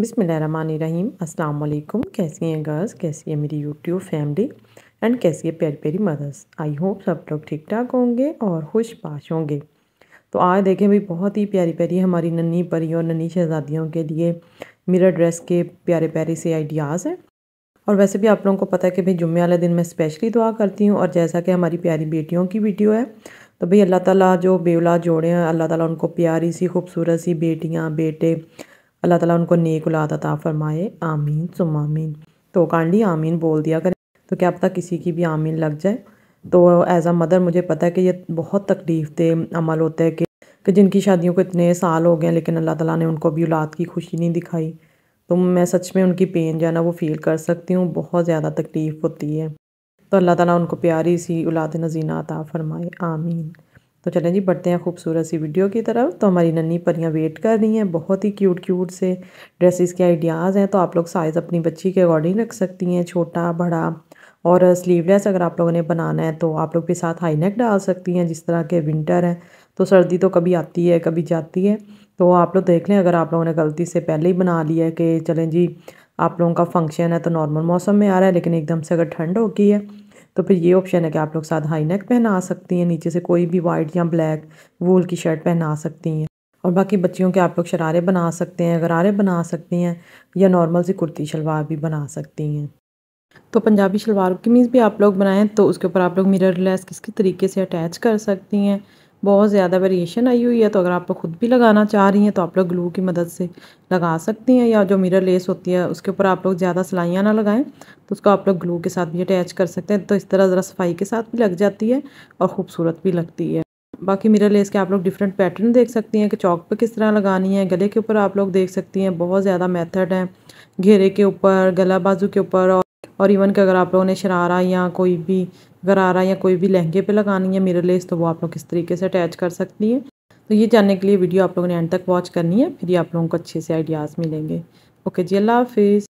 बिसमीम अल्लाम कैसी हैं गर्ल्स कैसी है मेरी यूट्यूब फैमिली एंड कैसी है प्यारी प्यारी मदर्स आई होप सब लोग ठीक ठाक होंगे और खुश पाश होंगे तो आज देखें भाई बहुत ही प्यारी प्यारी हमारी नन्ही परी और नन्ही शहजादियों के लिए मेरा ड्रेस के प्यारे प्यारे से आइडियाज़ हैं और वैसे भी आप लोगों को पता है कि भाई जुम्मे वाले दिन मैं स्पेशली दुआ करती हूँ और जैसा कि हमारी प्यारी बेटियों की वीडियो है तो भाई अल्लाह ताला जो बेवला जोड़े हैं अल्लाह ताला उनको प्यारी सी खूबसूरत सी बेटियाँ बेटे अल्लाह ताला उनको नेक उलाद अता फरमाए आमीन सुम आमीन तो काइंडली आमीन बोल दिया करें तो क्या पता किसी की भी आमीन लग जाए तो एज़ आ मदर मुझे पता है कि ये बहुत तकलीफ़ दे अमल होता है कि कि जिनकी शादियों को इतने साल हो गए लेकिन अल्लाह ताला ने उनको भी औलाद की खुशी नहीं दिखाई तो मैं सच में उनकी पेन जो है ना वो फ़ील कर सकती हूँ बहुत ज़्यादा तकलीफ़ होती है तो अल्लाह ताला उनको प्यारी सी औलाद नजीना अता फरमाए आमीन तो चलें जी बढ़ते हैं खूबसूरत सी वीडियो की तरफ तो हमारी नन्नी परियाँ वेट कर रही हैं बहुत ही क्यूट क्यूट से ड्रेसेस के आइडियाज़ हैं तो आप लोग साइज़ अपनी बच्ची के अकॉर्डिंग रख सकती हैं छोटा बड़ा और स्लीवलेस अगर आप लोगों ने बनाना है तो आप लोग के साथ हाई नेक डाल सकती हैं जिस तरह के विंटर हैं तो सर्दी तो कभी आती है कभी जाती है तो आप लोग देख लें अगर आप लोगों ने गलती से पहले ही बना लिया है कि चलें जी आप लोगों का फंक्शन है तो नॉर्मल मौसम में आ रहा है लेकिन एकदम से अगर ठंड होगी है तो फिर ये ऑप्शन है कि आप लोग साथ हाई नेक पहना सकती हैं नीचे से कोई भी वाइट या ब्लैक वूल की शर्ट पहना सकती हैं और बाकी बच्चियों के आप लोग शरारे बना सकते हैं गरारे बना सकती हैं या नॉर्मल सी कुर्ती शलवार भी बना सकती हैं तो पंजाबी शलवार की मीज़ भी आप लोग बनाएं तो उसके ऊपर आप लोग मिरर लेस किस तरीके से अटैच कर सकती हैं बहुत ज़्यादा वेरिएशन आई हुई है तो अगर आप लोग खुद भी लगाना चाह रही हैं तो आप लोग ग्लू की मदद से लगा सकती हैं या जो मिरर लेस होती है उसके ऊपर आप लोग ज़्यादा सिलाइयाँ ना लगाएं तो उसको आप लोग ग्लू के साथ भी अटैच कर सकते हैं तो इस तरह ज़रा सफाई के साथ भी लग जाती है और खूबसूरत भी लगती है बाकी मिरर लेस के आप लोग डिफरेंट पैटर्न देख सकती हैं कि चौक पर किस तरह लगानी है गले के ऊपर आप लोग देख सकती हैं बहुत ज़्यादा मैथड हैं घेरे के ऊपर गला बाजू के ऊपर और और इवन कि अगर आप लोगों ने शरारा या कोई भी गरारा या कोई भी लहंगे पे लगानी है मिरर लेस तो वो आप लोग किस तरीके से अटैच कर सकती हैं तो ये जानने के लिए वीडियो आप लोगों ने एंड तक वॉच करनी है फिर ये आप लोगों को अच्छे से आइडियाज़ मिलेंगे ओके जी अल्लाह हाफिज़